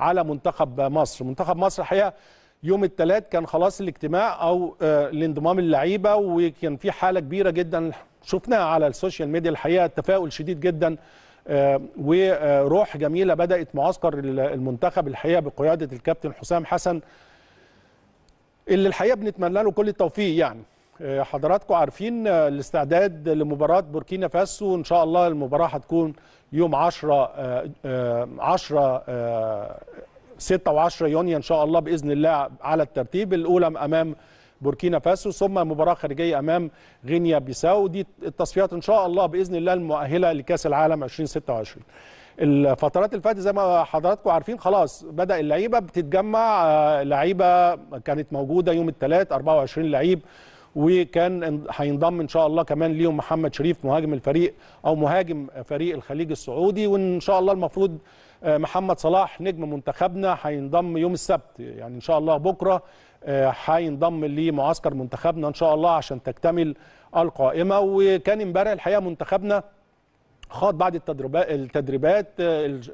على منتخب مصر منتخب مصر الحقيقه يوم الثلاث كان خلاص الاجتماع او الانضمام آه، اللعيبه وكان في حاله كبيره جدا شفناها على السوشيال ميديا الحقيقه تفاؤل شديد جدا آه، وروح جميله بدات معسكر المنتخب الحقيقه بقياده الكابتن حسام حسن اللي الحقيقه بنتمنى له كل التوفيق يعني آه، حضراتكم عارفين آه، الاستعداد لمباراة بوركينا فاسو إن شاء الله المباراة هتكون يوم 10 10 6 و10 يونيو إن شاء الله بإذن الله على الترتيب الأولى أمام بوركينا فاسو ثم مباراة خارجية أمام غينيا بيساو دي التصفيات إن شاء الله بإذن الله المؤهلة لكأس العالم 2026 الفترات اللي فاتت زي ما حضراتكم عارفين خلاص بدا اللعيبه بتتجمع آه، لعيبه كانت موجوده يوم الثلاث 24 لعيب وكان هينضم ان شاء الله كمان ليهم محمد شريف مهاجم الفريق او مهاجم فريق الخليج السعودي وان شاء الله المفروض آه، محمد صلاح نجم منتخبنا هينضم يوم السبت يعني ان شاء الله بكره آه، هينضم لمعسكر منتخبنا ان شاء الله عشان تكتمل القائمه وكان امبارح الحقيقه منتخبنا خاض بعد التدريبات آه، التدريبات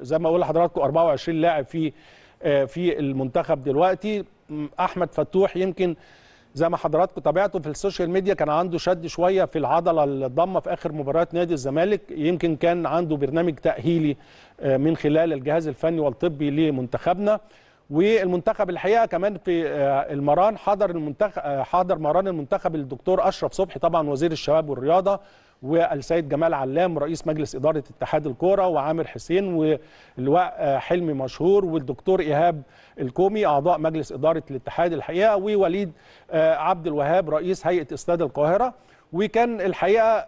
زي ما بقول لحضراتكم 24 لاعب في في المنتخب دلوقتي احمد فتوح يمكن زي ما حضراتكم تابعتوا في السوشيال ميديا كان عنده شد شويه في العضله الضمه في اخر مباراه نادي الزمالك يمكن كان عنده برنامج تاهيلي آه، من خلال الجهاز الفني والطبي لمنتخبنا والمنتخب الحقيقه كمان في آه، المران حضر المنتخب آه، حضر مران المنتخب الدكتور اشرف صبحي طبعا وزير الشباب والرياضه والسيد جمال علام رئيس مجلس اداره اتحاد الكوره وعامر حسين واللواء آه، حلمي مشهور والدكتور ايهاب الكومي اعضاء مجلس اداره الاتحاد الحقيقه ووليد عبد الوهاب رئيس هيئه استاد القاهره وكان الحقيقه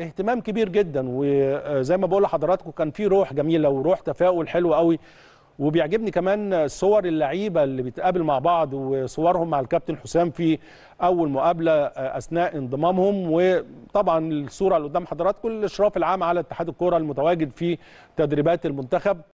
اهتمام كبير جدا وزي ما بقول لحضراتكم كان في روح جميله وروح تفاؤل حلو قوي وبيعجبني كمان صور اللعيبه اللي بتقابل مع بعض وصورهم مع الكابتن حسام في اول مقابله آه، اثناء انضمامهم وطبعا الصوره اللي قدام حضراتكم الاشراف العام على اتحاد الكره المتواجد في تدريبات المنتخب